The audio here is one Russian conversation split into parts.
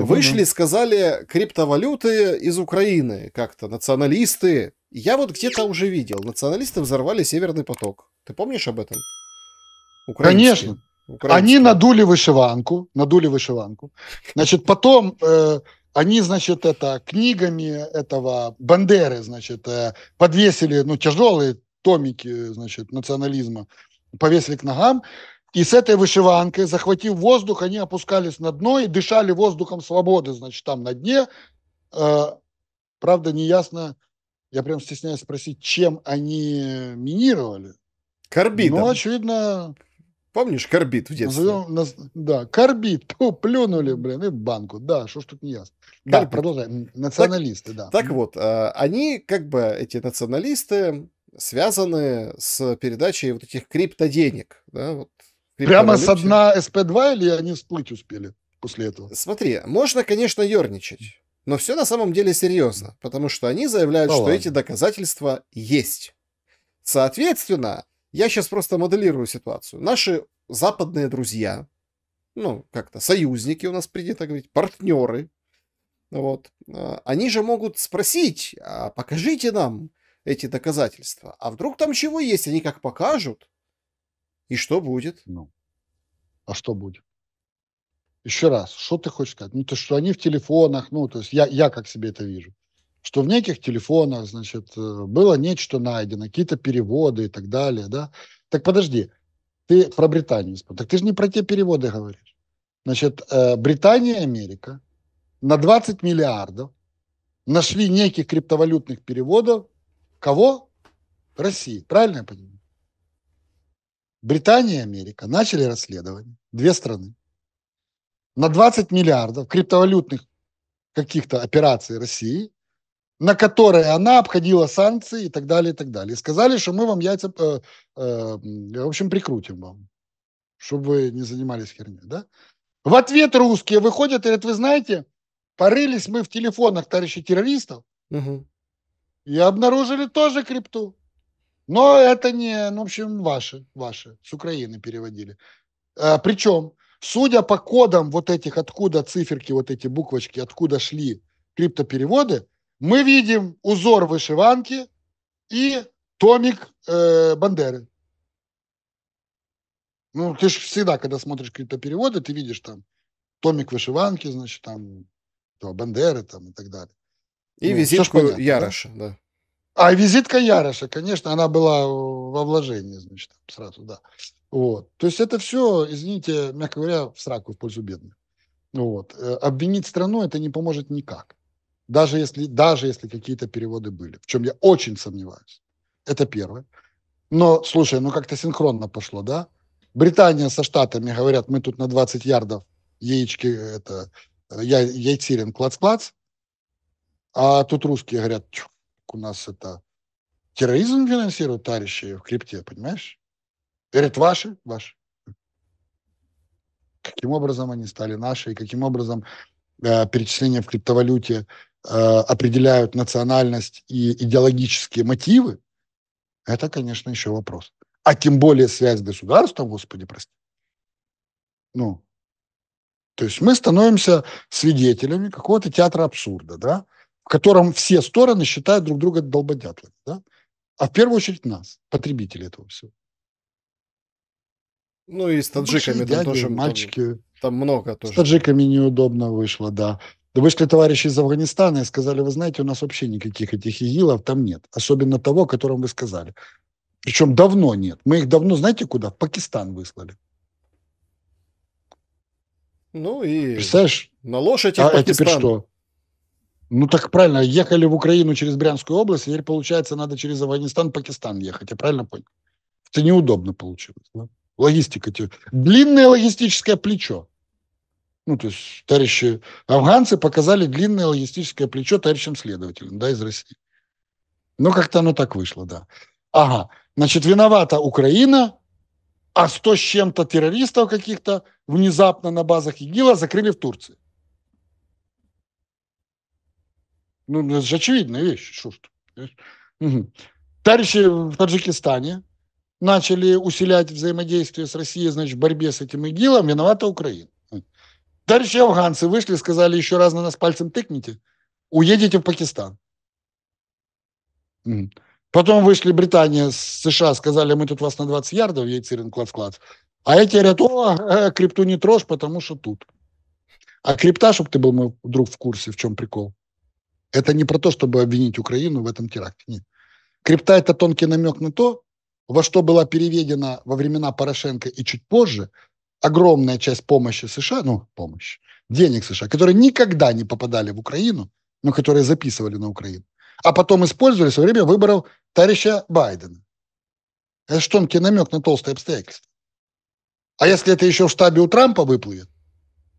Вышли, сказали криптовалюты из Украины как-то, националисты. Я вот где-то уже видел, националисты взорвали Северный поток. Ты помнишь об этом? Конечно. Они надули вышиванку, надули вышиванку. Значит, потом э, они, значит, это книгами этого Бандеры, значит, э, подвесили, ну, тяжелые томики, э, значит, национализма, повесили к ногам. И с этой вышиванкой, захватив воздух, они опускались на дно и дышали воздухом свободы, значит, там на дне. Э, правда, неясно, я прям стесняюсь спросить, чем они минировали. Карбидом. Ну, очевидно... Помнишь карбид в детстве? Назовем, да, карбид. Ту, плюнули, блин, и банку. Да, что ж тут не ясно. Да, продолжаем. Националисты, так, да. Так вот, э, они как бы, эти националисты, связаны с передачей вот этих криптоденег. Да, вот Прямо со дна СП-2 или они всплыть успели после этого? Смотри, можно, конечно, ерничать. Но все на самом деле серьезно, потому что они заявляют, ну, что ладно. эти доказательства есть. Соответственно, я сейчас просто моделирую ситуацию. Наши западные друзья, ну, как-то союзники у нас придет, так говорить, партнеры, вот, а, они же могут спросить, а покажите нам эти доказательства, а вдруг там чего есть, они как покажут, и что будет? Ну, а что будет? Еще раз, что ты хочешь сказать? Ну, то, что они в телефонах, ну, то есть я, я как себе это вижу. Что в неких телефонах, значит, э, было нечто найдено, какие-то переводы и так далее, да? Так подожди, ты про Британию вспомнил. Так ты же не про те переводы говоришь. Значит, э, Британия и Америка на 20 миллиардов нашли неких криптовалютных переводов. Кого? России. Правильно я понимаю? Британия и Америка начали расследование, две страны, на 20 миллиардов криптовалютных каких-то операций России, на которые она обходила санкции и так далее, и так далее. И сказали, что мы вам яйца, э, э, в общем, прикрутим вам, чтобы вы не занимались херней, да? В ответ русские выходят и говорят, вы знаете, порылись мы в телефонах товарищей террористов угу. и обнаружили тоже крипту. Но это не, ну, в общем, ваши, ваши, с Украины переводили. А, э, причем, судя по кодам вот этих, откуда циферки, вот эти буквочки, откуда шли криптопереводы, мы видим узор вышиванки и томик э, Бандеры. Ну, ты же всегда, когда смотришь криптопереводы, ты видишь там томик вышиванки, значит, там то, Бандеры там и так далее. И ну, визитку понятно, Яроша, да? да. А визитка Яроша, конечно, она была э, во вложении, значит, сразу, да. Вот. То есть это все, извините, мягко говоря, в сраку в пользу бедных. Вот. Э, обвинить страну это не поможет никак. Даже если, даже если какие-то переводы были, в чем я очень сомневаюсь. Это первое. Но, слушай, ну как-то синхронно пошло, да? Британия со Штатами говорят, мы тут на 20 ярдов яички, э, это, я, яйцерин, клац-клац. А тут русские говорят, у нас это терроризм финансирует товарищи, в крипте, понимаешь? Говорят, ваши, ваши. Каким образом они стали наши, и каким образом э, перечисления в криптовалюте э, определяют национальность и идеологические мотивы, это, конечно, еще вопрос. А тем более связь с государством, господи, прости. Ну, то есть мы становимся свидетелями какого-то театра абсурда, да? в котором все стороны считают друг друга долбодятлами. Да? А в первую очередь нас, потребители этого всего. Ну и с ну, таджиками там дяди, тоже мальчики. Там, там много тоже. С таджиками неудобно вышло, да. Да вышли товарищи из Афганистана и сказали, вы знаете, у нас вообще никаких этих ИГИЛов там нет. Особенно того, о котором вы сказали. Причем давно нет. Мы их давно, знаете куда? В Пакистан выслали. Ну и Представляешь? на лошади. а, Пакистан. А теперь что? Ну так правильно, ехали в Украину через Брянскую область, теперь получается надо через Афганистан, Пакистан ехать, я правильно понял? Это неудобно получилось. Да? Логистика. Длинное логистическое плечо. Ну, то есть, товарищи афганцы показали длинное логистическое плечо товарищам следователям, да, из России. Но как-то оно так вышло, да. Ага, значит, виновата Украина, а сто с чем-то террористов каких-то внезапно на базах ИГИЛа закрыли в Турции. Ну, ну, это же очевидная вещь, что ж угу. в Таджикистане начали усилять взаимодействие с Россией, значит, в борьбе с этим ИГИЛом, виновата Украина. Товарищи афганцы вышли, сказали, еще раз на нас пальцем тыкните, уедете в Пакистан. Потом вышли Британия с США, сказали, мы тут вас на 20 ярдов, яйцерин, клад-клад. А эти говорят, о, э, крипту не трожь, потому что тут. А крипта, чтобы ты был, мой друг, в курсе, в чем прикол. Это не про то, чтобы обвинить Украину в этом теракте. Нет. Крипта – это тонкий намек на то, во что была переведена во времена Порошенко и чуть позже огромная часть помощи США, ну, помощь, денег США, которые никогда не попадали в Украину, но которые записывали на Украину, а потом использовались во время выборов товарища Байдена. Это же тонкий намек на толстые обстоятельства. А если это еще в штабе у Трампа выплывет,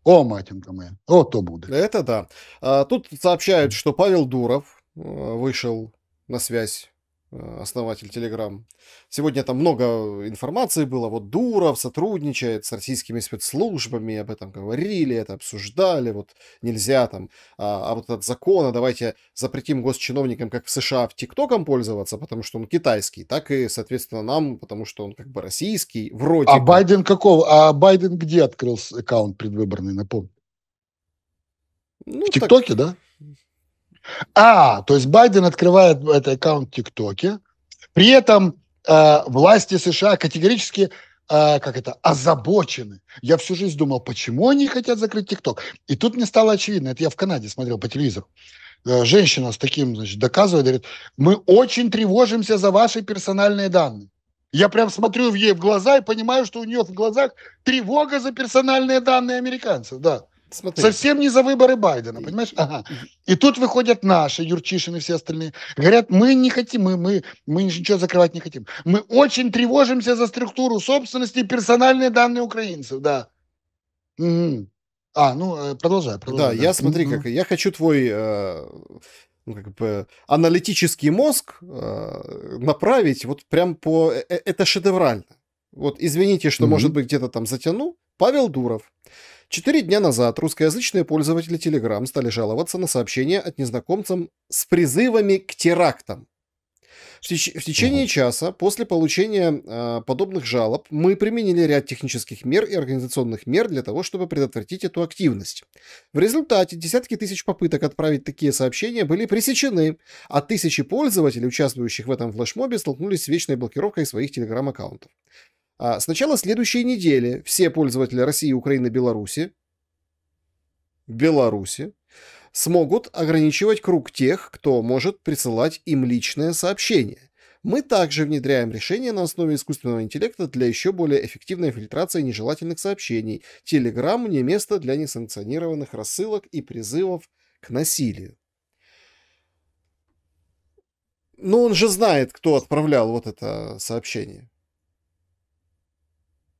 о, матенька моя, о, то будет. Это да. А тут сообщают, что Павел Дуров э, вышел на связь Э, основатель Telegram. Сегодня там много информации было. Вот Дуров сотрудничает с российскими спецслужбами, об этом говорили, это обсуждали, вот нельзя там, а, а вот этот закон, а давайте запретим госчиновникам, как в США, в ТикТоком пользоваться, потому что он китайский, так и, соответственно, нам, потому что он как бы российский, вроде А как. Байден какого? А Байден где открыл аккаунт предвыборный, напомню? Ну, в ТикТоке, так... да? А, то есть Байден открывает этот аккаунт в ТикТоке, при этом э, власти США категорически э, как это, озабочены. Я всю жизнь думал, почему они хотят закрыть ТикТок. И тут мне стало очевидно, это я в Канаде смотрел по телевизору. Э, женщина с таким, значит, доказывает, говорит, мы очень тревожимся за ваши персональные данные. Я прям смотрю в ей в глаза и понимаю, что у нее в глазах тревога за персональные данные американцев, да. Смотри. Совсем не за выборы Байдена, понимаешь? Ага. И тут выходят наши, Юрчишин и все остальные, говорят, мы не хотим, мы, мы, мы ничего закрывать не хотим. Мы очень тревожимся за структуру собственности и персональные данные украинцев, да. Угу. А, ну, продолжай, э, продолжай. Да, да. я смотри, как я хочу твой э, ну, как бы, аналитический мозг э, направить вот прям по... Э, э, это шедеврально. Вот извините, что, угу. может быть, где-то там затяну. Павел Дуров. Четыре дня назад русскоязычные пользователи Telegram стали жаловаться на сообщения от незнакомцев с призывами к терактам. В, теч- в течение угу. часа после получения э, подобных жалоб мы применили ряд технических мер и организационных мер для того, чтобы предотвратить эту активность. В результате десятки тысяч попыток отправить такие сообщения были пресечены, а тысячи пользователей, участвующих в этом флешмобе, столкнулись с вечной блокировкой своих телеграм-аккаунтов. А с начала следующей недели все пользователи России, Украины, Беларуси, Беларуси смогут ограничивать круг тех, кто может присылать им личное сообщение. Мы также внедряем решение на основе искусственного интеллекта для еще более эффективной фильтрации нежелательных сообщений. Телеграм не место для несанкционированных рассылок и призывов к насилию. Но ну, он же знает, кто отправлял вот это сообщение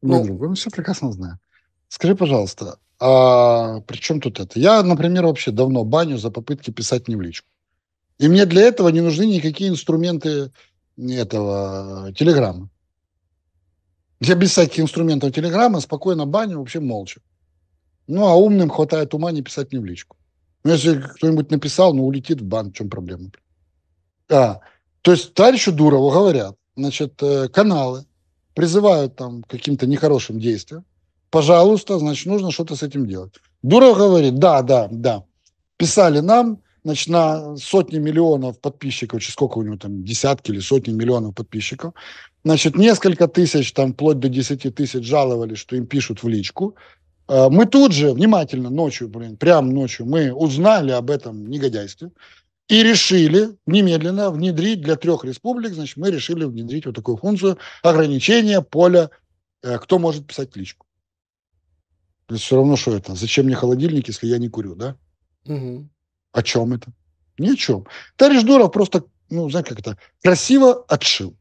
ну, другой, мы все прекрасно знаем. Скажи, пожалуйста, а при чем тут это? Я, например, вообще давно баню за попытки писать не в личку. И мне для этого не нужны никакие инструменты этого э, телеграмма. Я без всяких инструментов телеграмма спокойно баню, вообще молча. Ну, а умным хватает ума не писать не в личку. Ну, если кто-нибудь написал, ну, улетит в бан, в чем проблема? А, то есть товарищу Дурову говорят, значит, э, каналы, призывают там к каким-то нехорошим действиям, пожалуйста, значит, нужно что-то с этим делать. Дуров говорит, да, да, да, писали нам, значит, на сотни миллионов подписчиков, через сколько у него там, десятки или сотни миллионов подписчиков, значит, несколько тысяч, там, вплоть до десяти тысяч жаловались, что им пишут в личку. Э, мы тут же, внимательно, ночью, блин, прям ночью, мы узнали об этом негодяйстве. И решили немедленно внедрить для трех республик, значит, мы решили внедрить вот такую функцию ограничения поля, э, кто может писать кличку. То есть все равно, что это. Зачем мне холодильник, если я не курю, да? Угу. О чем это? Ни о чем. Тариш Дуров просто, ну, знаете, как это, красиво отшил.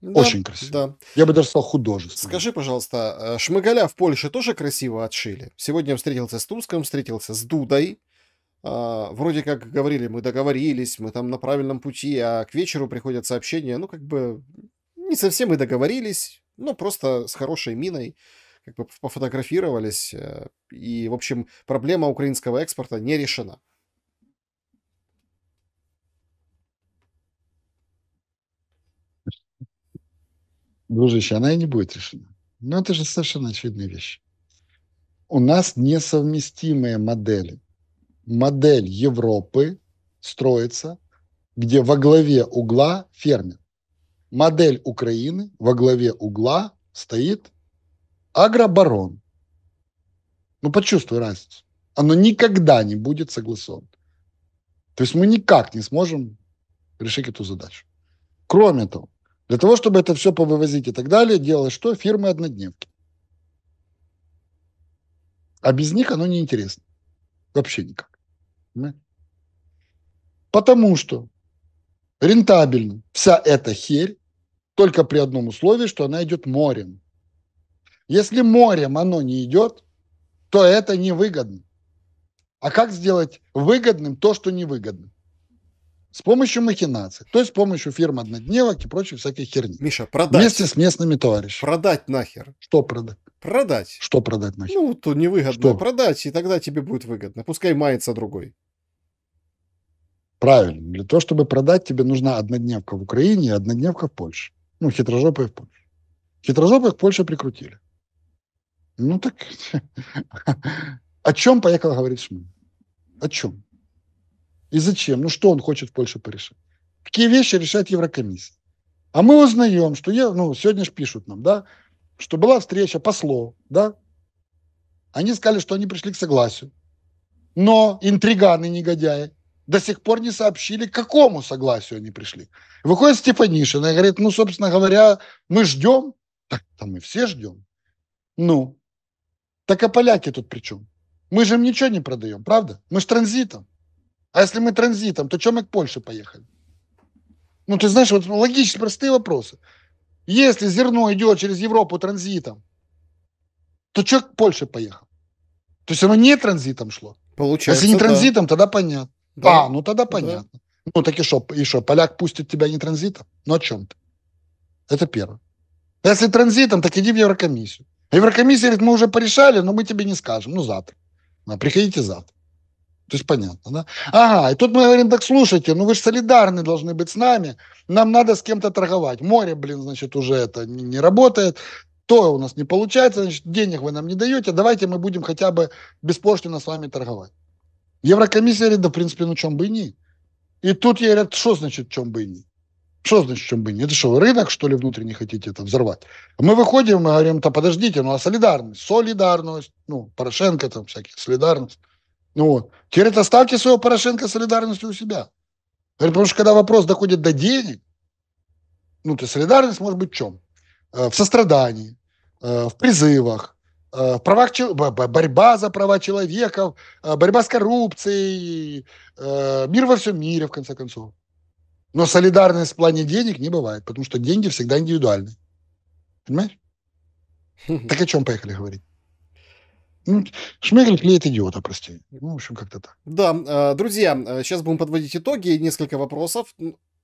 Да, Очень красиво. Да. Я бы даже сказал художественно. Скажи, пожалуйста, э, Шмыгаля в Польше тоже красиво отшили? Сегодня встретился с Туском, встретился с Дудой. А, вроде как говорили, мы договорились, мы там на правильном пути, а к вечеру приходят сообщения, ну, как бы не совсем мы договорились, но просто с хорошей миной как бы пофотографировались. Э, и, в общем, проблема украинского экспорта не решена. Дружище, она и не будет решена. Но ну, это же совершенно очевидная вещь. У нас несовместимые модели модель Европы строится, где во главе угла фермер. Модель Украины во главе угла стоит агробарон. Ну, почувствуй разницу. Оно никогда не будет согласовано. То есть мы никак не сможем решить эту задачу. Кроме того, для того, чтобы это все повывозить и так далее, делалось что? Фирмы однодневки. А без них оно неинтересно. Вообще никак. Потому что рентабельна вся эта херь только при одном условии, что она идет морем. Если морем оно не идет, то это невыгодно. А как сделать выгодным то, что невыгодно? С помощью махинаций, то есть с помощью фирм однодневок и прочих всяких херни. Миша, продать. Вместе с местными товарищами. Продать нахер. Что продать? Продать. Что продать нахер? Ну, то невыгодно. Что? Продать, и тогда тебе будет выгодно. Пускай мается другой. Правильно. Для того, чтобы продать, тебе нужна однодневка в Украине и однодневка в Польше. Ну, хитрожопые в Польше. Хитрожопых в Польше прикрутили. Ну так о чем поехал говорить Шмин? О чем? И зачем? Ну что он хочет в Польше порешать? Какие вещи решает Еврокомиссия? А мы узнаем, что я, ну, сегодня же пишут нам, да, что была встреча послов, да, они сказали, что они пришли к согласию. Но интриганы, негодяи, до сих пор не сообщили, к какому согласию они пришли. Выходит Степанишина и говорит, ну, собственно говоря, мы ждем. Так-то мы все ждем. Ну, так а поляки тут при чем? Мы же им ничего не продаем, правда? Мы же транзитом. А если мы транзитом, то чем мы к Польше поехали? Ну, ты знаешь, вот логически простые вопросы. Если зерно идет через Европу транзитом, то что к Польше поехал? То есть оно не транзитом шло. Получается, Если не транзитом, да. тогда понятно. Да. А, ну тогда понятно. Да. Ну так и что, и что, поляк пустит тебя не транзитом? Ну о чем ты? Это первое. Если транзитом, так иди в Еврокомиссию. Еврокомиссия говорит, мы уже порешали, но мы тебе не скажем. Ну завтра. Ну, приходите завтра. То есть понятно, да? Ага, и тут мы говорим, так слушайте, ну вы же солидарны должны быть с нами, нам надо с кем-то торговать. Море, блин, значит, уже это не, не работает, то у нас не получается, значит, денег вы нам не даете, давайте мы будем хотя бы беспошлино с вами торговать. Еврокомиссия говорит, да, в принципе ну чом би ні. и тут я говорю, що значить чом би ні? Что значит, чем бы нет? Это что, рынок, что ли, внутренний хотите это взорвать? Мы выходим мы говорим, то подождите, ну а солидарность? Солидарность, ну, Порошенко там всякие, солидарность. Ну вот. Теперь это ставьте своего Порошенко солидарностью у себя. Говорит, потому что когда вопрос доходит до денег, ну, то солидарность может быть в чем? Э, в сострадании, э, в призывах, Э, права, борьба за права человека, э, борьба с коррупцией, э, мир во всем мире, в конце концов. Но солидарность в плане денег не бывает, потому что деньги всегда индивидуальны. Понимаешь? Так о чем поехали говорить? Ну, Шмегель клеит идиота, прости. Ну, в общем, как-то так. Да, друзья, сейчас будем подводить итоги. Несколько вопросов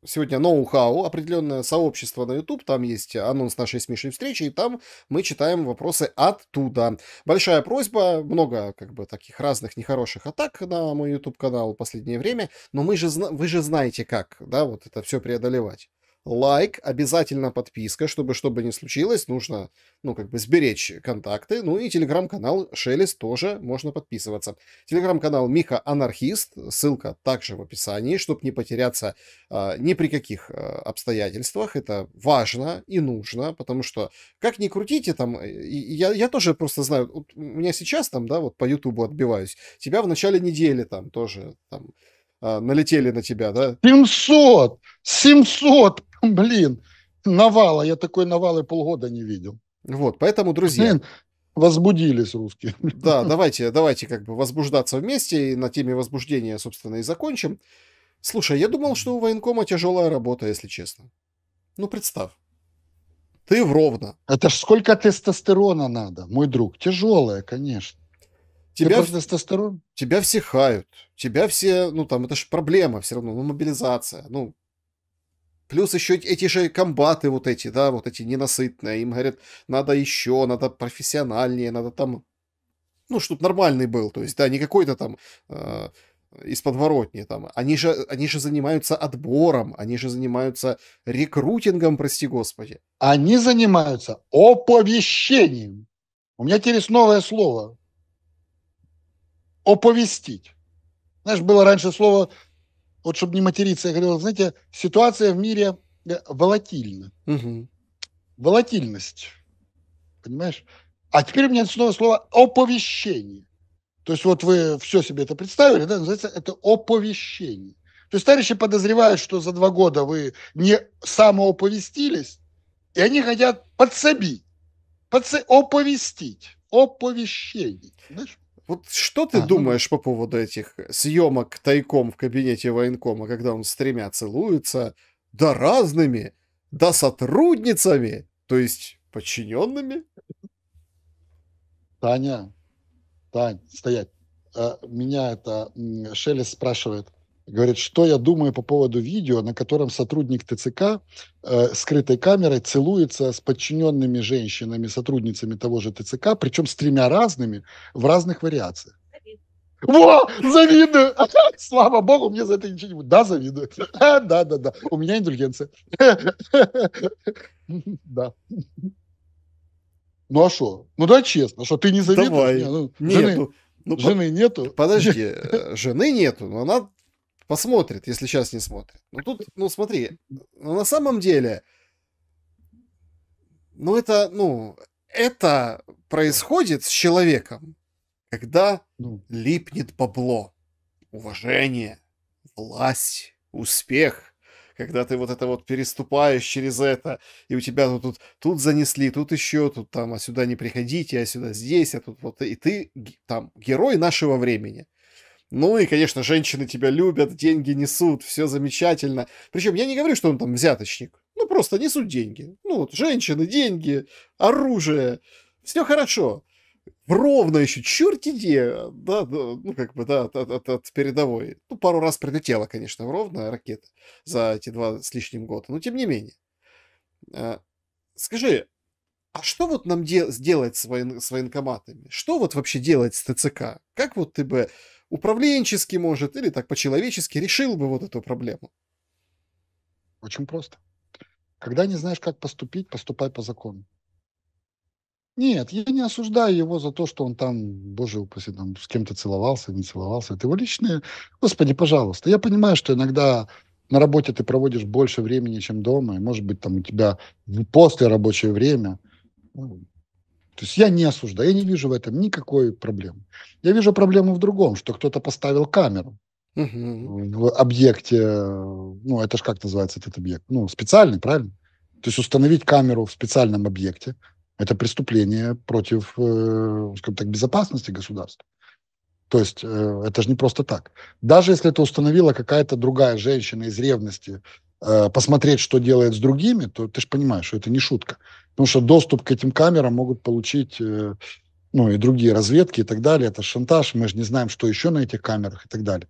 сегодня ноу-хау, определенное сообщество на YouTube, там есть анонс нашей с Мишей встречи, и там мы читаем вопросы оттуда. Большая просьба, много как бы таких разных нехороших атак на мой YouTube канал в последнее время, но мы же, вы же знаете как, да, вот это все преодолевать лайк, обязательно подписка, чтобы что бы ни случилось, нужно, ну, как бы сберечь контакты. Ну и телеграм-канал Шелест тоже можно подписываться. Телеграм-канал Миха Анархист, ссылка также в описании, чтобы не потеряться э, ни при каких э, обстоятельствах. Это важно и нужно, потому что, как ни крутите там, э, я, я тоже просто знаю, вот у меня сейчас там, да, вот по Ютубу отбиваюсь, тебя в начале недели там тоже там а, налетели на тебя, да? 700! 700! Блин! Навала! Я такой навалы полгода не видел. Вот, поэтому, друзья... Блин, возбудились русские. Да, давайте, давайте как бы возбуждаться вместе, и на теме возбуждения, собственно, и закончим. Слушай, я думал, что у военкома тяжелая работа, если честно. Ну, представь. Ты в ровно. Это ж сколько тестостерона надо, мой друг. Тяжелая, конечно. Тебя, в... тестостерон? тебя все хают, тебя все, ну там, это же проблема все равно, ну мобилизация, ну Плюс еще эти же комбаты вот эти, да, вот эти ненасытные. Им говорят, надо еще, надо профессиональнее, надо там... Ну, чтобы нормальный был, то есть, да, не какой-то там э, из подворотни там. Они же, они же занимаются отбором, они же занимаются рекрутингом, прости господи. Они занимаются оповещением. У меня теперь новое слово оповестить. Знаешь, было раньше слово, вот чтобы не материться, я говорил, знаете, ситуация в мире волатильна. Угу. Волатильность. Понимаешь? А теперь у меня снова слово оповещение. То есть вот вы все себе это представили, да, называется это оповещение. То есть товарищи подозревают, что за два года вы не самооповестились, и они хотят подсобить, подс... оповестить, оповещение. Знаешь? Вот что ты а, ну думаешь ну... по поводу этих съемок тайком в кабинете военкома, когда он с тремя целуется, да разными, да сотрудницами, то есть подчиненными? Таня, Тань, стоять. А, меня это Шелест спрашивает – говорит, что я думаю по поводу видео, на котором сотрудник ТЦК э, скрытой камерой целуется с подчиненными женщинами, сотрудницами того же ТЦК, причем с тремя разными в разных вариациях. Во, завидую! Слава богу, мне за это ничего не будет. Да, завидую. Да, да, да. У меня индульгенция. Да. Ну а что? Ну да, честно, что ты не завидуешь? Давай. Мне? Нет, ну, ну, жены, нету? Подожди, э, жены нету, но она Посмотрит, если сейчас не смотрит. Ну тут, ну смотри, ну, на самом деле, ну это, ну, это происходит с человеком, когда ну. липнет бабло, уважение, власть, успех, когда ты вот это вот переступаешь через это, и у тебя ну, тут, тут занесли, тут еще, тут там, а сюда не приходите, а сюда здесь, а тут вот, и ты там герой нашего времени – ну и, конечно, женщины тебя любят, деньги несут, все замечательно. Причем я не говорю, что он там взяточник. Ну, просто несут деньги. Ну, вот женщины, деньги, оружие. Все хорошо. Ровно еще, черт иди, да, да, ну, как бы, да, от, от, от передовой. Ну, пару раз прилетела, конечно, в ровно ракета за эти два с лишним года, но тем не менее. А, скажи, а что вот нам де- сделать с, воен- с военкоматами? Что вот вообще делать с ТЦК? Как вот ты бы управленчески, может, или так по-человечески решил бы вот эту проблему? Очень просто. Когда не знаешь, как поступить, поступай по закону. Нет, я не осуждаю его за то, что он там, боже упаси, там с кем-то целовался, не целовался. Это его личные... Господи, пожалуйста. Я понимаю, что иногда на работе ты проводишь больше времени, чем дома, и, может быть, там у тебя после рабочее время ну, то есть я не осуждаю, я не вижу в этом никакой проблемы. Я вижу проблему в другом, что кто-то поставил камеру угу. в объекте, ну это же как называется этот объект, ну специальный, правильно? То есть установить камеру в специальном объекте – это преступление против, э, скажем так, безопасности государства. То есть э, это же не просто так. Даже если это установила какая-то другая женщина из ревности, Э, посмотреть, что делает с другими, то ты же понимаешь, что это не шутка. Потому что доступ к этим камерам могут получить э, ну, и другие разведки и так далее. Это шантаж, мы же не знаем, что еще на этих камерах и так далее.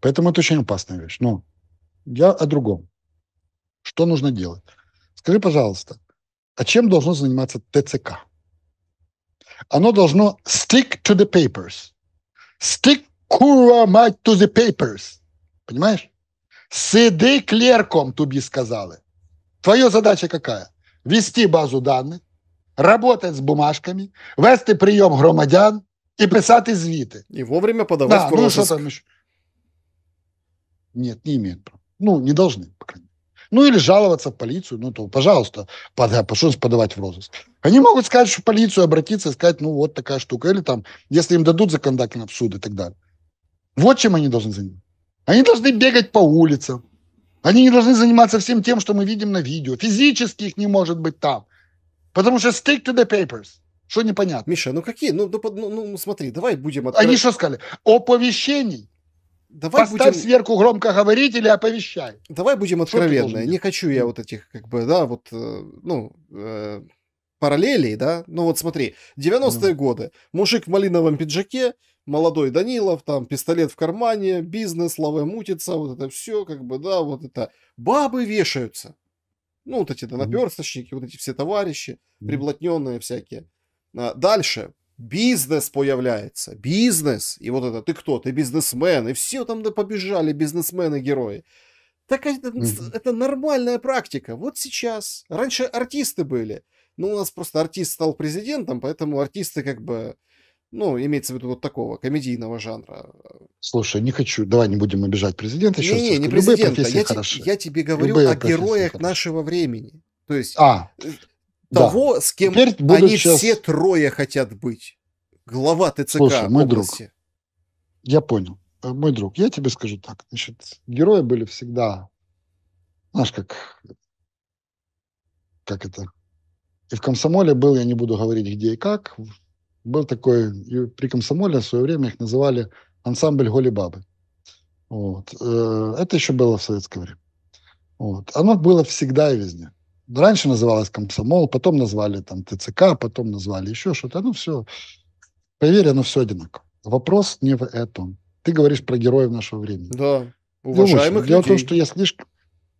Поэтому это очень опасная вещь. Но я о другом. Что нужно делать? Скажи, пожалуйста, а чем должно заниматься ТЦК? Оно должно stick to the papers. Stick, кура, мать, to the papers. Понимаешь? Сиди клерком, тобі сказали. Твоя задача какая? Вести базу даних, работать з бумажками, вести прийом громадян і писати звіти. І вовремя подавати да, ну, що там еще? Нет, не имеют права. Ну, не должны, по крайней мере. Ну, или жаловаться в полицию, ну, то, пожалуйста, пода, пошел подавать в розыск. Они могут сказать, что в полицию обратиться и сказать, ну, вот такая штука. Или там, если им дадут законодательно в суд и так далее. Вот чем они должны заниматься. Они должны бегать по улицам. Они не должны заниматься всем тем, что мы видим на видео. Физически их не может быть там. Потому что stick to the papers. Что непонятно? Миша, ну какие? Ну, ну, ну, ну смотри, давай будем... Откры... Они что сказали? Оповещений. Давай Поставь будем... сверху говорить или оповещай. Давай будем откровенны. Не хочу я вот этих, как бы, да, вот, э, ну, э, параллелей, да. Ну вот смотри, 90-е mm. Ну. годы. Мужик в малиновом пиджаке, молодой Данилов, там, пистолет в кармане, бизнес, лавы мутится, вот это все, как бы, да, вот это. Бабы вешаются. Ну, вот эти то наперсточники, вот эти все товарищи, приблотненные всякие. А, дальше. Бизнес появляется. Бизнес. И вот это, ты кто? Ты бизнесмен. И все там да, побежали, бизнесмены-герои. Так а это, это нормальная практика. Вот сейчас. Раньше артисты были. Ну, у нас просто артист стал президентом, поэтому артисты как бы ну, имеется в виду вот такого комедийного жанра. Слушай, не хочу, давай не будем обижать президента. Не, не, не президента. Я, хороши. я тебе говорю Любые о героях хороши. нашего времени. То есть а, э, того, да. с кем Теперь они сейчас... все трое хотят быть. Глава ТЦК Слушай, мой друг, я понял. Э, мой друг, я тебе скажу так. Значит, герои были всегда, знаешь, как, как это, и в комсомоле был, я не буду говорить где и как, был такой, и при комсомоле в свое время их называли ансамбль голибабы Вот. Э, это еще было в советское время. Вот. Оно было всегда и везде. Раньше называлось комсомол, потом назвали там ТЦК, потом назвали еще что-то. Ну все, поверь, оно все одинаково. Вопрос не в этом. Ты говоришь про героев нашего времени. Да, ну, уважаемых Думаешь, людей. Дело в том, что я слишком,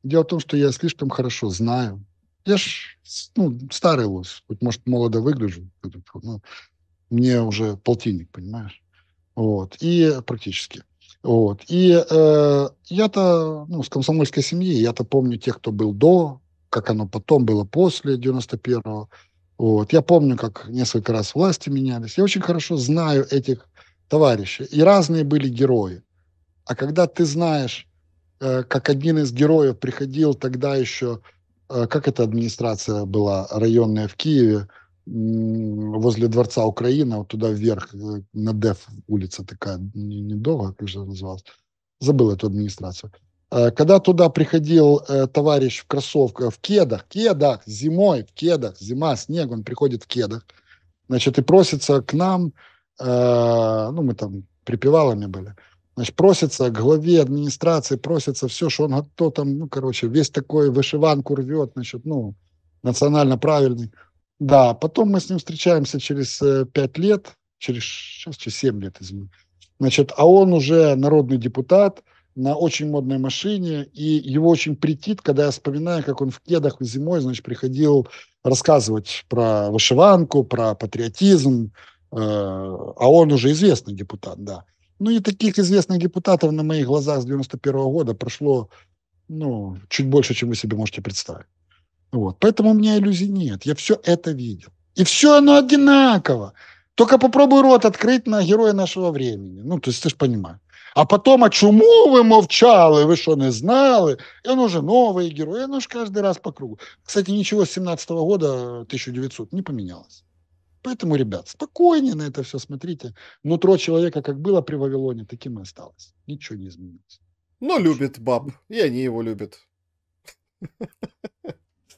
дело в том, что я слишком хорошо знаю. Я ж ну, старый лось, хоть, может, молодо выгляжу, но мне уже полтинник, понимаешь? Вот, и практически. Вот. И э, я-то, ну, с комсомольской семьи, я-то помню тех, кто был до, как оно потом было после 91-го. Вот. Я помню, как несколько раз власти менялись. Я очень хорошо знаю этих товарищей. И разные были герои. А когда ты знаешь, э, как один из героев приходил тогда еще, э, как эта администрация была районная в Киеве, возле Дворца Украина, вот туда вверх, э, на Дев улица такая недолго, как же называлась, забыл эту администрацию. А, когда туда приходил э, товарищ в кроссовках, в кедах, кедах, зимой, в кедах, зима, снег, он приходит в кедах, значит, и просится к нам, э, ну, мы там припевалами были, значит, просится к главе администрации, просится все, что он кто там, ну, короче, весь такой вышиванку рвет, значит, ну, национально правильный. Да, потом мы с ним встречаемся через э, пять лет, через, сейчас, через семь лет, извини. Значит, а он уже народный депутат на очень модной машине, и его очень притит, когда я вспоминаю, как он в кедах зимой, значит, приходил рассказывать про вышиванку, про патриотизм, э, а он уже известный депутат, да. Ну и таких известных депутатов на моих глазах с 91 -го года прошло, ну, чуть больше, чем вы себе можете представить. Вот. Поэтому у меня иллюзий нет. Я все это видел. И все оно одинаково. Только попробуй рот открыть на героя нашего времени. Ну, то есть ты же понимаешь. А потом, а чему вы молчали, вы что, не знали? И он уже новый герой, и оно же каждый раз по кругу. Кстати, ничего с 17 года, 1900, не поменялось. Поэтому, ребят, спокойнее на это все смотрите. Нутро человека, как было при Вавилоне, таким и осталось. Ничего не изменилось. Но любит баб, и они его любят.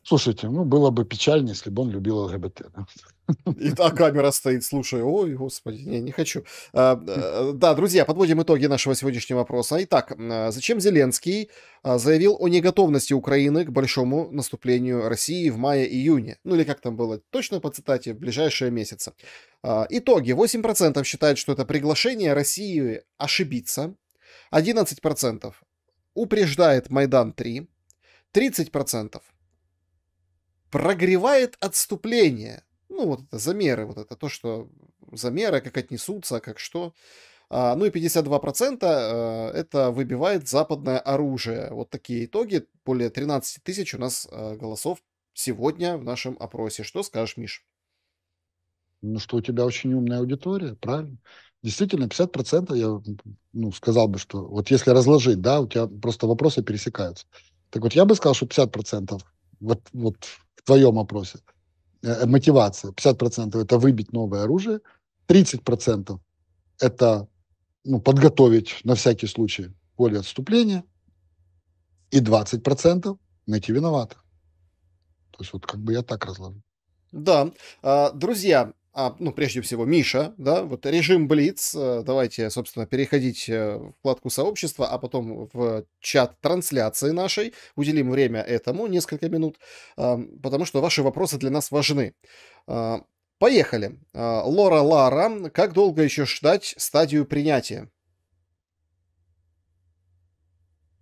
Слушайте, ну было бы печально, если бы он любил ЛГБТ. Да? И та камера стоит, слушай, ой, господи, не, не хочу. А, э, да, друзья, подводим итоги нашего сегодняшнего вопроса. Итак, а, зачем Зеленский а, заявил о неготовности Украины к большому наступлению России в мае-июне? Ну или как там было точно по цитате, в ближайшие месяцы. Итоги. 8% считают, что это приглашение России ошибиться. 11% упреждает Майдан-3. 30% прогревает отступление. Ну, вот это замеры, вот это то, что замеры, как отнесутся, как что. А, ну и 52% а, э, это выбивает западное оружие. Вот такие итоги. Более 13 тысяч у нас э, голосов сегодня в нашем опросе. Что скажешь, Миш? Ну, что у тебя очень умная аудитория, правильно? Действительно, 50% я ну, сказал бы, что вот если разложить, да, у тебя просто вопросы пересекаются. Так вот, я бы сказал, что 50% вот, вот в твоем опросе, э, э мотивация, 50% это выбить новое оружие, 30% это ну, подготовить на всякий случай поле отступления, и 20% найти виноватых. То есть вот как бы я так разложил. Да. А, друзья, а, ну, прежде всего, Миша, да, вот режим Блиц, э, давайте, собственно, переходить э, в вкладку сообщества, а потом в чат трансляции нашей, уделим время этому, несколько минут, потому что ваши вопросы для нас важны. А, поехали. А, Лора Лара, как долго еще ждать стадию принятия?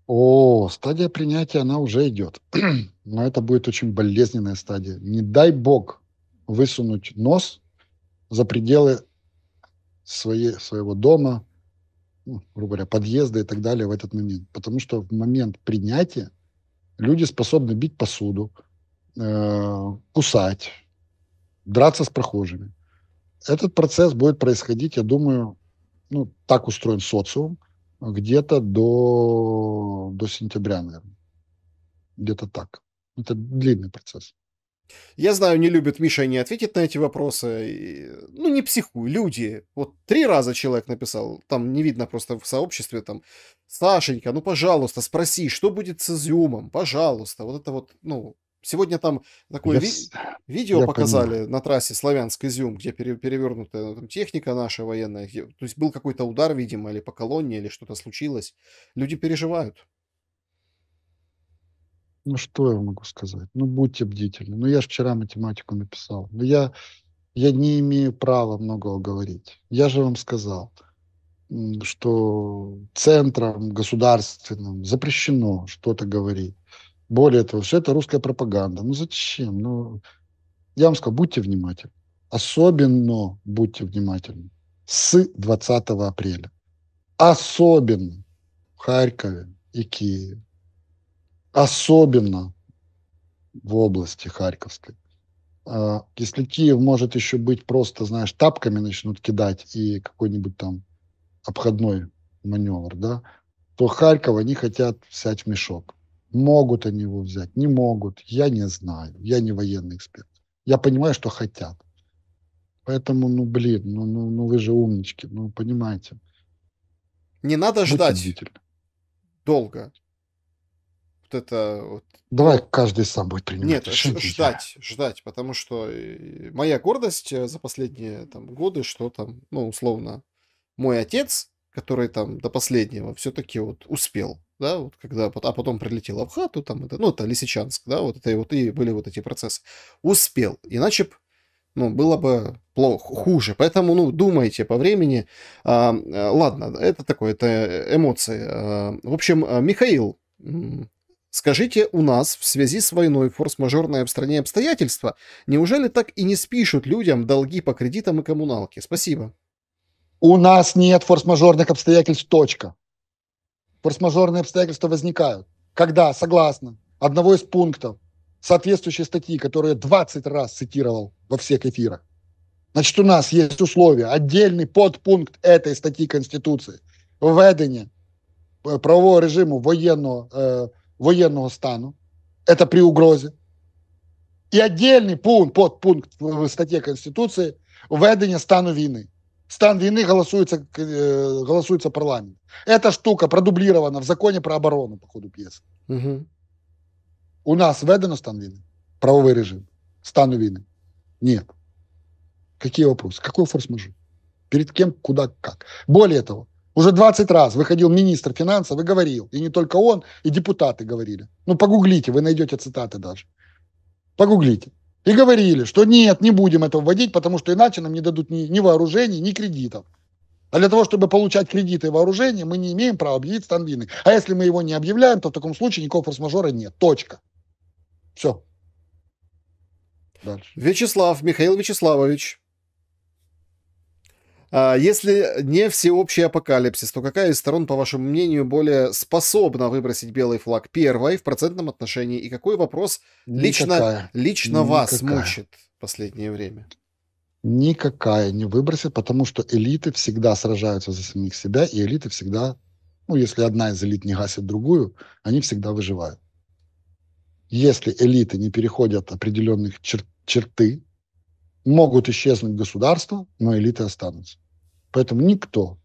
О, стадия принятия, она уже идет. Но это будет очень болезненная стадия. Не дай бог высунуть нос за пределы своей, своего дома, ну, грубо говоря, подъезда и так далее в этот момент. Потому что в момент принятия люди способны бить посуду, э, кусать, драться с прохожими. Этот процесс будет происходить, я думаю, ну, так устроен социум, где-то до, до сентября, наверное. Где-то так. Это длинный процесс. Я знаю, не любит Миша и не ответит на эти вопросы. И, ну, не психуй, люди. Вот три раза человек написал, там не видно просто в сообществе, там, Сашенька, ну, пожалуйста, спроси, что будет с изюмом, пожалуйста. Вот это вот, ну, сегодня там такое я, ви- видео я показали понимаю. на трассе Славянск-Изюм, где пере- перевернутая ну, там, техника наша военная. Где, то есть был какой-то удар, видимо, или по колонне, или что-то случилось. Люди переживают. Ну, что я могу сказать? Ну, будьте бдительны. Ну, я же вчера математику написал. Но ну, я, я не имею права многого говорить. Я же вам сказал, что центром государственным запрещено что-то говорить. Более того, все это русская пропаганда. Ну, зачем? Ну, я вам сказал, будьте внимательны. Особенно будьте внимательны с 20 апреля. Особенно в Харькове и Киеве особенно в области Харьковской. А, если Киев может еще быть просто, знаешь, тапками начнут кидать и какой-нибудь там обходной маневр, да, то Харьков они хотят взять мешок. Могут они его взять, не могут, я не знаю, я не военный эксперт. Я понимаю, что хотят. Поэтому, ну, блин, ну, ну, ну вы же умнички, ну, понимаете. Не надо Будьте ждать бдительны. долго это... Вот... Давай каждый сам будет принимать Нет, решение. ждать, ждать, потому что э, моя гордость э, за последние там, годы, что там, ну, условно, мой отец, который там до последнего все-таки вот успел, да, вот когда, а потом прилетел в Хату, там это, ну, это Лисичанск, да, вот это и вот и были вот эти процессы. Успел, иначе б ну, было бы плохо, хуже. Поэтому, ну, думайте по времени. А, ладно, это такое, это эмоции. А, в общем, Михаил Скажите, у нас в связи с войной форс-мажорные в стране обстоятельства, неужели так и не спишут людям долги по кредитам и коммуналке? Спасибо. У нас нет форс-мажорных обстоятельств, точка. Форс-мажорные обстоятельства возникают, когда, согласно одного из пунктов соответствующей статьи, которую я 20 раз цитировал во всех эфирах, значит, у нас есть условия, отдельный подпункт этой статьи Конституции, введение правового режиму военного э, военного стану. Это при угрозе. И отдельный пункт, подпункт в статье Конституции введення стану війни. Стан війни голосуется э, голосуется парламент. Эта штука продублирована в законе про оборону по ходу п'єси. Угу. У нас введено стан війни? правовой режим стану війни? Нет. Какие вопросы? Какой форс-мажор? Перед кем, куда, как? Более того, уже 20 раз выходил министр финансов и говорил, и не только он, и депутаты говорили. Ну, погуглите, вы найдете цитаты даже. Погуглите. И говорили, что нет, не будем этого вводить, потому что иначе нам не дадут ни, ни вооружений, ни кредитов. А для того, чтобы получать кредиты и вооружение, мы не имеем права объявить стан вины. А если мы его не объявляем, то в таком случае никакого форс-мажора нет. Точка. Все. Дальше. Вячеслав, Михаил Вячеславович. А, если не всеобщий апокалипсис, то какая из сторон, по вашему мнению, более способна выбросить белый флаг первой в процентном отношении? И какой вопрос Никакая. лично, лично Никакая. вас мучит в последнее время? Никакая не выбросит, потому что элиты всегда сражаются за самих себя, и элиты всегда, ну, если одна из элит не гасит другую, они всегда выживают. Если элиты не переходят определенных чер черты, могут исчезнуть государства, но элиты останутся. Поэтому никто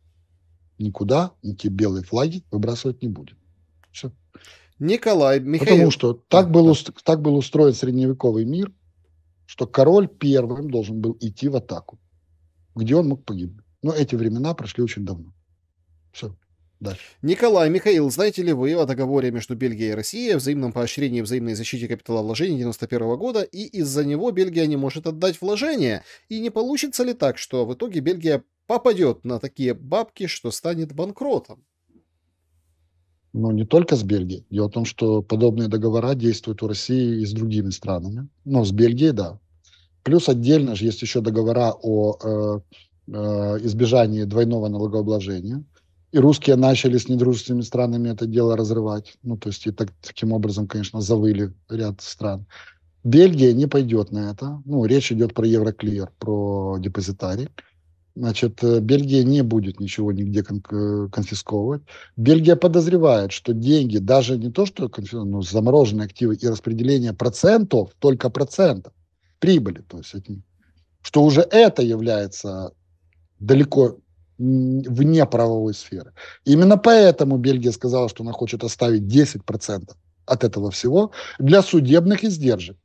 никуда эти белые флаги выбрасывать не будет. Все. Николай Михаил. Потому что так был, так был устроен средневековый мир, что король первым должен был идти в атаку, где он мог погибнуть. Но эти времена прошли очень давно. Все. Дальше. Николай, Михаил, знаете ли вы о договоре между Бельгией и Россией о взаимном поощрении и взаимной защите капитала вложений 91 года, и из-за него Бельгия не может отдать вложения? И не получится ли так, что в итоге Бельгия попадет на такие бабки, что станет банкротом. Но не только с Бельгией. Дело в том, что подобные договора действуют у России и с другими странами. Но с Бельгией, да. Плюс отдельно же есть еще договора о э, э, избежании двойного налогообложения. И русские начали с недружественными странами это дело разрывать. Ну, то есть и так, таким образом, конечно, завыли ряд стран. Бельгия не пойдет на это. Ну, речь идет про Евроклир, про депозитарий. Значит, э, Бельгия не будет ничего нигде э, конфисковывать. Бельгия подозревает, что деньги, даже не то, что ну, замороженные активы и распределение процентов, только процентов прибыли, то есть от них, что уже это является далеко вне правовой сферы. Именно поэтому Бельгия сказала, что она хочет оставить 10% от этого всего для судебных издержек.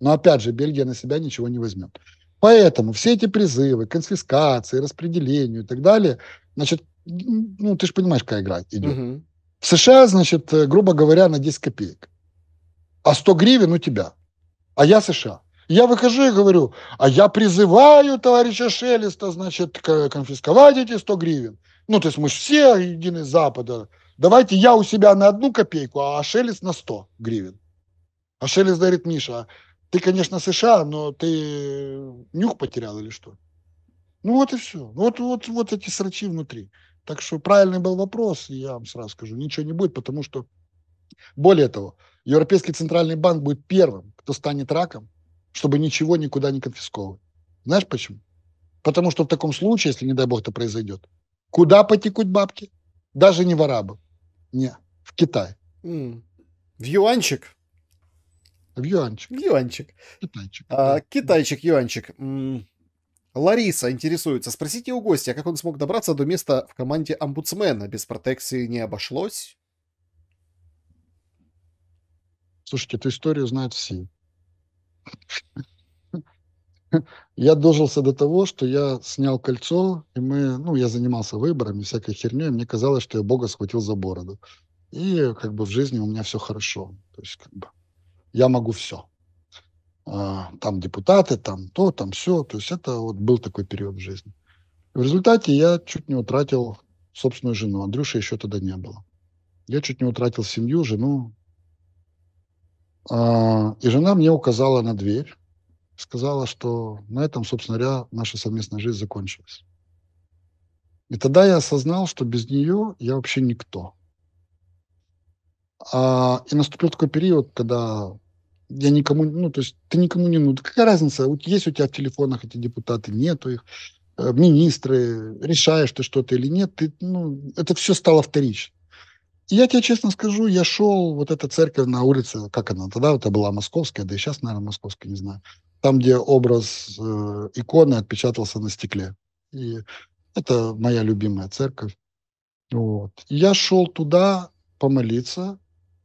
Но опять же, Бельгия на себя ничего не возьмет. Поэтому все эти призывы, конфискации, распределению и так далее, значит, ну, ты же понимаешь, какая игра идет. Угу. В США, значит, э, грубо говоря, на 10 копеек. А 100 гривен у тебя. А я США. Я выхожу и говорю, а я призываю товарища Шелеста, значит, конфисковать эти 100 гривен. Ну, то есть мы же все едины Запада. Давайте я у себя на одну копейку, а Шелест на 100 гривен. А Шелест говорит, Миша, а ты, конечно, США, но ты нюх потерял или что? Ну вот и все. Ну, вот, вот, вот эти срачи внутри. Так что правильный был вопрос, я вам сразу скажу, ничего не будет, потому что, более того, Европейский центральный банк будет первым, кто станет раком, чтобы ничего никуда не конфисковывать. Знаешь почему? Потому что в таком случае, если, не дай бог, это произойдет, куда потекут бабки? Даже не в арабы. Не, в Китай. Mm. В юанчик? Юанчик. Юанчик. Китайчик. А, Китайчик, юанчик. Лариса интересуется. Спросите у гостя, как он смог добраться до места в команде омбудсмена? Без протекции не обошлось? Слушайте, эту историю знают все. Я дожился до того, что я снял кольцо, и мы, ну, я занимался выборами, всякой херней, мне казалось, что я Бога схватил за бороду. И как бы в жизни у меня все хорошо. То есть как бы я могу все. А, там депутаты, там то, там все. То есть это вот был такой период в жизни. В результате я чуть не утратил собственную жену. Андрюша еще тогда не было. Я чуть не утратил семью, жену. А, и жена мне указала на дверь, сказала, что на этом, собственно говоря, наша совместная жизнь закончилась. И тогда я осознал, что без нее я вообще никто. А, и наступил такой период, когда я никому, ну, то есть ты никому не нужен. Какая разница, есть у тебя в телефонах эти депутаты, нету их, э, министры, решаешь ты что-то или нет, ты, ну, это все стало вторично. И я тебе честно скажу, я шел, вот эта церковь на улице, как она тогда, это была московская, да и сейчас, наверное, московская, не знаю, там, где образ э, иконы отпечатался на стекле. И это моя любимая церковь. Вот. я шел туда помолиться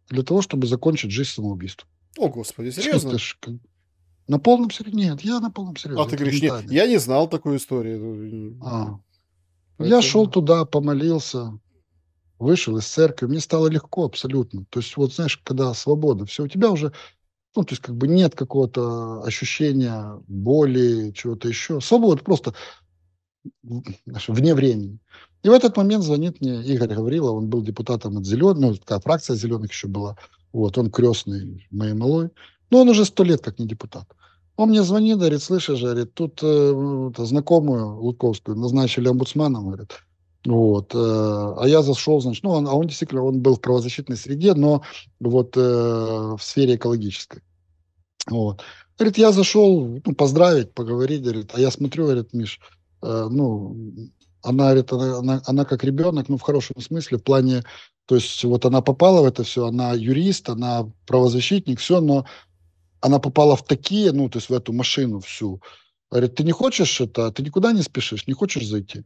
для того, чтобы закончить жизнь самоубийством. О, господи, серьезно? Что на полном серьезе? Нет, я на полном серьезе. А ты говоришь, нет, я не знал такую историю. А. Поэтому... Я шел туда, помолился, вышел из церкви, мне стало легко абсолютно. То есть вот знаешь, когда свобода, все, у тебя уже, ну, то есть как бы нет какого-то ощущения боли, чего-то еще. Свобода просто вне времени. И в этот момент звонит мне Игорь Гаврилов, он был депутатом от «Зеленых», ну, такая фракция «Зеленых» еще была – вот, он крестный моей малой. Но он уже сто лет как не депутат. Он мне звонит, говорит, слышишь, говорит, тут э, знакомую Лутковскую назначили омбудсманом, говорит, вот. Э, а я зашел, значит, ну, он, а он действительно, он был в правозащитной среде, но вот э, в сфере экологической. Вот. Говорит, я зашел ну, поздравить, поговорить, говорит, а я смотрю, говорит, Миш, э, ну, она, говорит, она, она, она как ребенок, ну, в хорошем смысле, в плане то есть вот она попала в это все, она юрист, она правозащитник, все, но она попала в такие, ну, то есть в эту машину всю. Говорит, ты не хочешь это, ты никуда не спешишь, не хочешь зайти?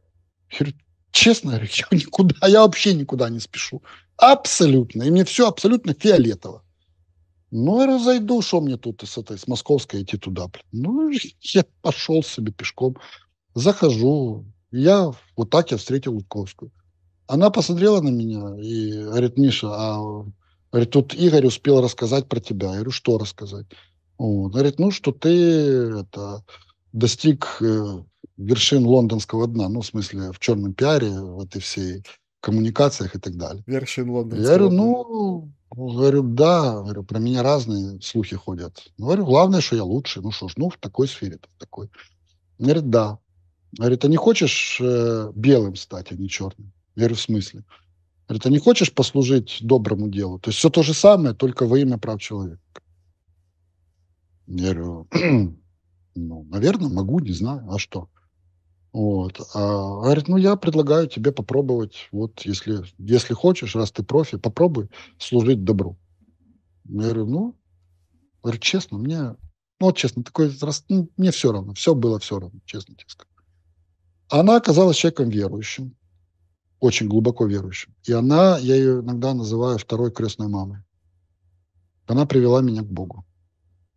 Я говорю, честно, говорю, я никуда, я вообще никуда не спешу. Абсолютно. И мне все абсолютно фиолетово. Ну, и разойду, что мне тут с этой, с Московской идти туда. Блин. Ну, я пошел себе пешком, захожу. Я вот так я встретил Лутковскую. Она посмотрела на меня и говорит, Миша, а говорит, тут Игорь успел рассказать про тебя. Я говорю, что рассказать? Он говорит, ну, что ты это, достиг э, вершин лондонского дна, ну, в смысле, в черном пиаре, в этой всей коммуникациях и так далее. Вершин лондонского Я говорю, ну, говорю, да, говорю, про меня разные слухи ходят. Говорю, главное, что я лучший, Ну что ж, ну, в такой сфере, в такой. Говорит, да. Говорит, а не хочешь э, белым стать, а не черным? Верю в смысле. Говорит, а не хочешь послужить доброму делу? То есть все то же самое, только во имя прав человека. Я говорю, ну, наверное, могу, не знаю, а что? Вот. А, говорит, ну, я предлагаю тебе попробовать, вот, если, если хочешь, раз ты профи, попробуй служить добру. Я говорю, ну, говорю, честно, мне, ну, вот честно, такой раз, ну, мне все равно, все было все равно, честно тебе скажу. Она оказалась человеком верующим, очень глубоко верующим. И она, я ее иногда называю второй крестной мамой. Она привела меня к Богу.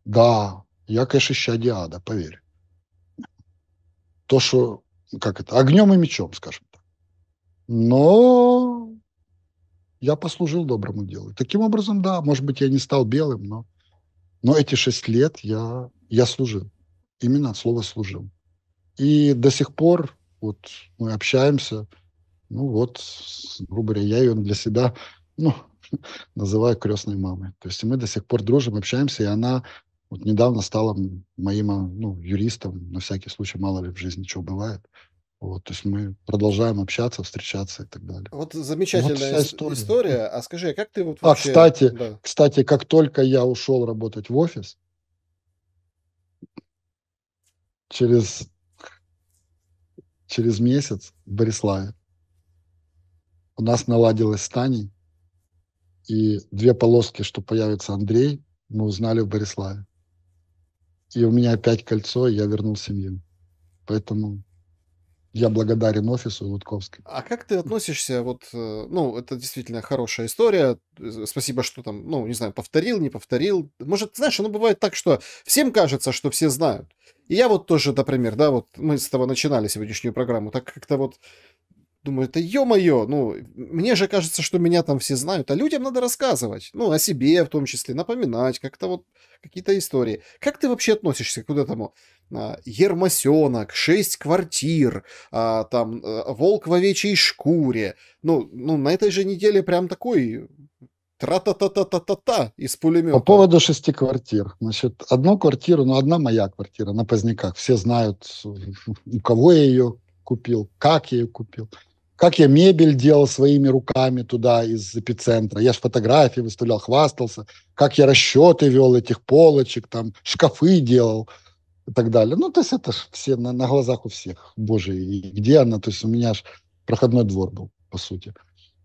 Да, я, конечно, щади ада, поверь. То, что, как это, огнем и мечом, скажем так. Но я послужил доброму делу. Таким образом, да, может быть, я не стал белым, но, но эти шесть лет я, я служил. Именно от слова «служил». И до сих пор вот мы общаемся – ну вот, грубо говоря, я ее для себя, ну, называю крестной мамой. То есть мы до сих пор дружим, общаемся, и она вот недавно стала моим а, ну, юристом, на всякий случай, мало ли в жизни чего бывает. Вот, то есть мы продолжаем общаться, встречаться и так далее. Вот замечательная вот история. история. А скажи, а как ты вот а, вообще... А, кстати, да. кстати, как только я ушел работать в офис, через, через месяц в Бориславе у нас наладилось с Таней, и две полоски, что появится Андрей, мы узнали в Бориславе. И у меня опять кольцо, и я вернул семью. Поэтому я благодарен офису Лутковской. А как ты относишься, вот, э, ну, это действительно хорошая история, спасибо, что там, ну, не знаю, повторил, не повторил. Может, знаешь, оно бывает так, что всем кажется, что все знают. И я вот тоже, например, да, вот мы с тобой начинали сегодняшнюю программу, так как-то вот Думаю, это ё-моё, ну, мне же кажется, что меня там все знают, а людям надо рассказывать, ну, о себе в том числе, напоминать, как-то вот какие-то истории. Как ты вообще относишься к вот этому? А, Ермосенок, шесть квартир, а, там, а, волк в овечьей шкуре. Ну, ну, на этой же неделе прям такой Тра-та-та-та-та-та-та из пулемета. По поводу шести квартир. Значит, одну квартиру, ну, одна моя квартира на Поздняках. Все знают, у кого я ее купил, как я ее купил как я мебель делал своими руками туда из эпицентра. Я же фотографии выставлял, хвастался, как я расчеты вел этих полочек, там шкафы делал и так далее. Ну, то есть это ж все на, на глазах у всех. Боже, и где она? То есть у меня ж проходной двор был, по сути.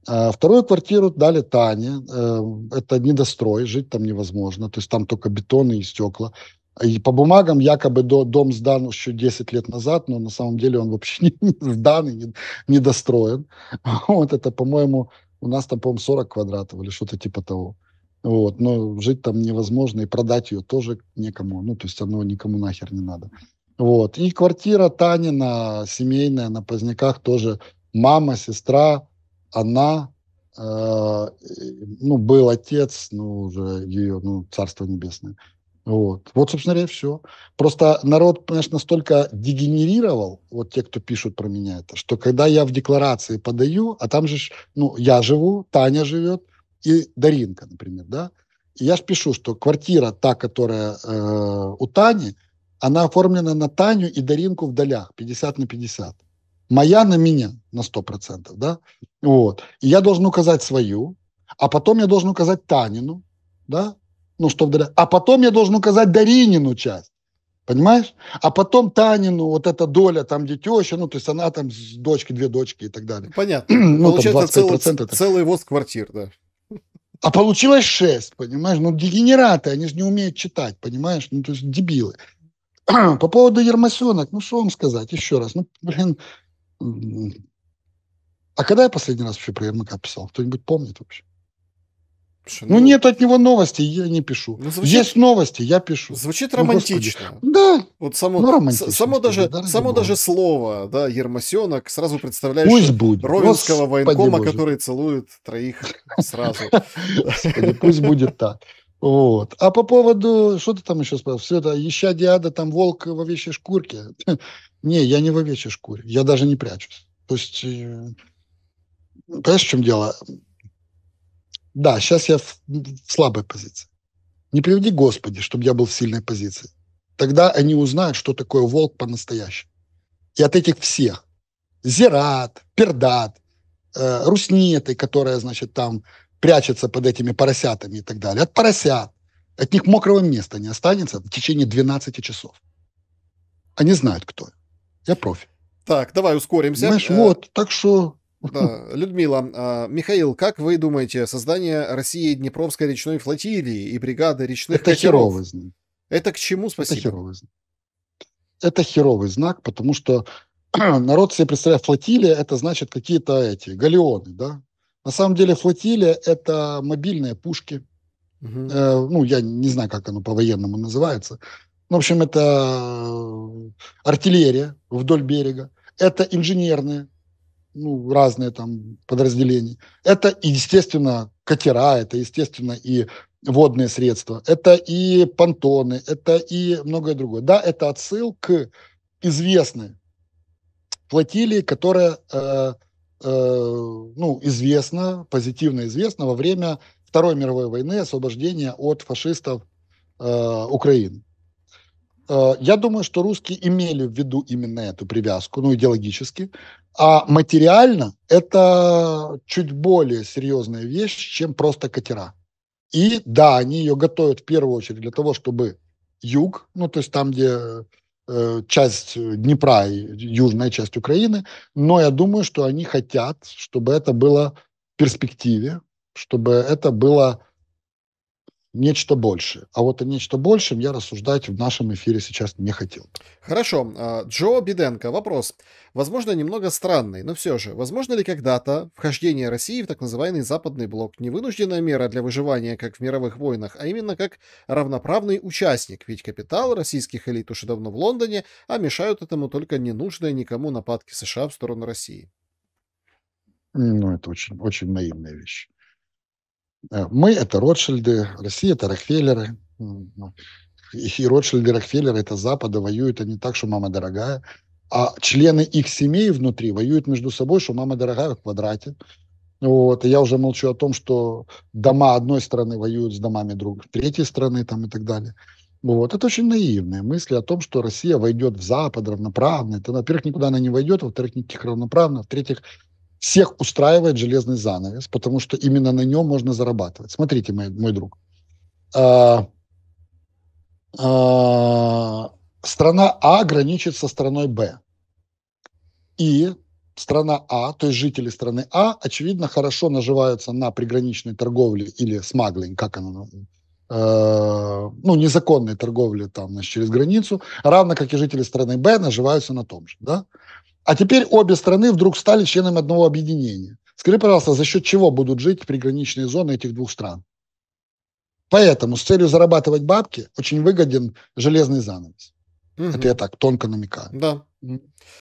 А вторую квартиру дали Тане. Э, это недострой, жить там невозможно. То есть там только бетон и стекла. И по бумагам якобы до, дом сдан еще 10 лет назад, но на самом деле он вообще не, не сдан и не, не достроен. Вот это, по-моему, у нас там, по-моему, 40 квадратов или что-то типа того. Вот, но жить там невозможно, и продать ее тоже некому. Ну, то есть оно никому нахер не надо. Вот. И квартира Танина, семейная, на поздняках тоже мама, сестра, она, э, ну, был отец, ну, уже ее, ну, царство небесное. Вот. вот, собственно говоря, все. Просто народ, конечно, настолько дегенерировал, вот те, кто пишут про меня это, что когда я в декларации подаю, а там же, ну, я живу, Таня живет и Даринка, например, да, и я же пишу, что квартира та, которая э, у Тани, она оформлена на Таню и Даринку в долях, 50 на 50. Моя на меня на 100%, да, вот. И я должен указать свою, а потом я должен указать Танину, да, ну, что, чтобы... А потом я должен указать Даринину часть. Понимаешь? А потом Танину вот эта доля, там, где теща, ну, то есть она там с дочкой две дочки и так далее. Ну, понятно. ну, Получается там 25%. Целый, это... целый воз квартир, да. А получилось 6, понимаешь? Ну, дегенераты, они же не умеют читать, понимаешь? Ну, то есть дебилы. По поводу Ермасенок, ну, что вам сказать еще раз? Ну, блин, а когда я последний раз вообще про Ермака писал? Кто-нибудь помнит вообще? ну, ну нет от него новости, я не пишу. Ну, звучит, Есть новости, я пишу. Звучит ну, романтично. Ну, да. Вот само, ну, романтично, само даже, да, само даже слово, да, Ермосенок, сразу представляешь пусть будет. Ровенского господи военкома, Боже. который целует троих сразу. Пусть будет так. Вот. А по поводу, что ты там еще спрашивал? Все это, еще диада, там волк в овечьей шкурке. Не, я не в овечьей шкуре, я даже не прячусь. То есть, э, понимаешь, в чем дело? Да, сейчас я в, в слабой позиции. Не приведи Господи, чтобы я был в сильной позиции. Тогда они узнают, что такое волк по-настоящему. И от этих всех. Зират, пердат, э, руснеты, которые, значит, там прячется под этими поросятами и так далее. От поросят. От них мокрого места не останется в течение 12 часов. Они знают, кто я. Я профи. Так, давай ускоримся. Знаешь, э, вот, так что да, Людмила, а, Михаил, как вы думаете, создание России Днепровской речной флотилии и бригады речных Это херовый знак. Это к чему, спасибо? Это херовый знак. Это херовый знак, потому что народ себе представляет, флотилия – это значит какие-то эти галеоны, да? На самом деле флотилия – это мобильные пушки. Угу. Э, ну, я не знаю, как оно по-военному называется. Ну, в общем, это э, артиллерия вдоль берега. Это инженерные ну, разные там подразделения. Это, и, естественно, катера, это, естественно, и водные средства, это и понтоны, это и многое другое. Да, это отсыл к известной флотилии, которая, э, э, ну, известна, позитивно известна во время Второй мировой войны, освобождения от фашистов э, Украины. Э, я думаю, что русские имели в виду именно эту привязку, ну, идеологически. А материально это чуть более серьезная вещь, чем просто катера. И да, они ее готовят в первую очередь для того, чтобы юг, ну то есть там, где э, часть Днепра и южная часть Украины, но я думаю, что они хотят, чтобы это было в перспективе, чтобы это было нечто большее. А вот о нечто большем я рассуждать в нашем эфире сейчас не хотел. Хорошо. А, Джо Биденко. Вопрос. Возможно, немного странный, но все же. Возможно ли когда-то вхождение России в так называемый западный блок не вынужденная мера для выживания, как в мировых войнах, а именно как равноправный участник? Ведь капитал российских элит уже давно в Лондоне, а мешают этому только ненужные никому нападки США в сторону России. Ну, это очень, очень наивная вещь. Э, мы – это Ротшильды, Россия – это Рокфеллеры. Ну, и Ротшильды, Рокфеллеры – это Запада, воюют они так, что мама дорогая. А члены их семей внутри воюют между собой, что мама дорогая в квадрате. Вот. И я уже молчу о том, что дома одной страны воюют с домами друг третьей страны там, и так далее. Вот. Это очень наивные мысли о том, что Россия войдет в Запад равноправно. Это, во-первых, никуда она не войдет, во-вторых, никаких равноправно, в-третьих, всех устраивает железный занавес, потому что именно на нем можно зарабатывать. Смотрите, мой, мой друг. А, а, страна А граничит со страной Б. И страна А, то есть жители страны А, очевидно, хорошо наживаются на приграничной торговле или смаглинг, как она э, ну, незаконной торговли там, значит, через границу, равно как и жители страны Б наживаются на том же. Да? А теперь обе страны вдруг стали членами одного объединения. Скажи, пожалуйста, за счет чего будут жить приграничные зоны этих двух стран? Поэтому с целью зарабатывать бабки очень выгоден железный занавес. Угу. Это я так тонко намекаю. Да.